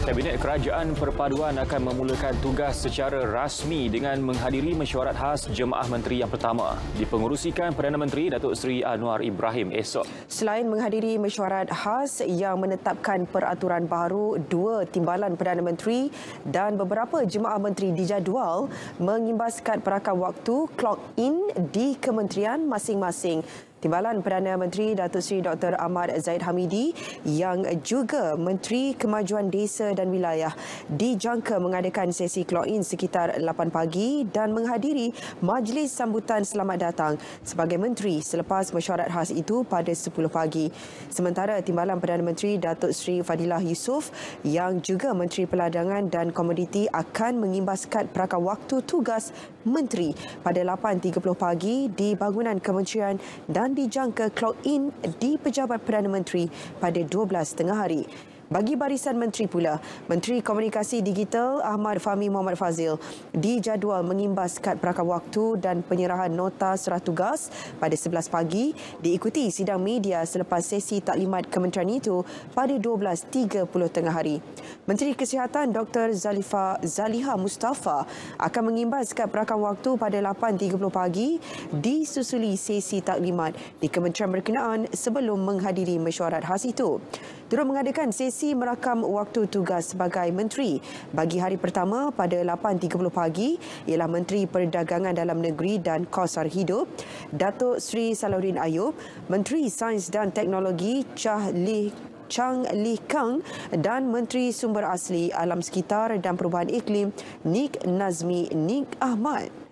Kabinet Kerajaan Perpaduan akan memulakan tugas secara rasmi dengan menghadiri mesyuarat khas Jemaah Menteri yang pertama. dipengurusikan Perdana Menteri Datuk Seri Anwar Ibrahim esok. Selain menghadiri mesyuarat khas yang menetapkan peraturan baru dua timbalan Perdana Menteri dan beberapa Jemaah Menteri dijadual mengimbaskan kad perakam waktu clock in di kementerian masing-masing. Timbalan Perdana Menteri Datuk Seri Dr. Ahmad Zaid Hamidi yang juga Menteri Kemajuan Desa dan Wilayah dijangka mengadakan sesi klo-in sekitar 8 pagi dan menghadiri majlis sambutan selamat datang sebagai Menteri selepas mesyuarat khas itu pada 10 pagi. Sementara Timbalan Perdana Menteri Datuk Seri Fadilah Yusof yang juga Menteri Peladangan dan Komoditi akan mengimbas kad perakan waktu tugas Menteri pada 8.30 pagi di bangunan Kementerian dan dijangka clock in di pejabat Perdana Menteri pada 12.30 hari bagi barisan menteri pula. Menteri Komunikasi Digital Ahmad Fahmi Muhammad Fazil dijadual mengimbas kad perakam waktu dan penyerahan nota serah tugas pada 11 pagi diikuti sidang media selepas sesi taklimat kementerian itu pada 12.30 tengah hari. Menteri Kesihatan Dr. Zalifa Zaliha Mustafa akan mengimbas kad perakam waktu pada 8.30 pagi disusuli sesi taklimat di kementerian berkenaan sebelum menghadiri mesyuarat khas itu. Turut mengadakan sesi Polisi merakam waktu tugas sebagai menteri. Bagi hari pertama pada 8.30 pagi ialah Menteri Perdagangan Dalam Negeri dan Kosar Hidup, Datuk Sri Salurin Ayub, Menteri Sains dan Teknologi Chah Lee Chang Li Kang dan Menteri Sumber Asli Alam Sekitar dan Perubahan Iklim Nik Nazmi Nik Ahmad.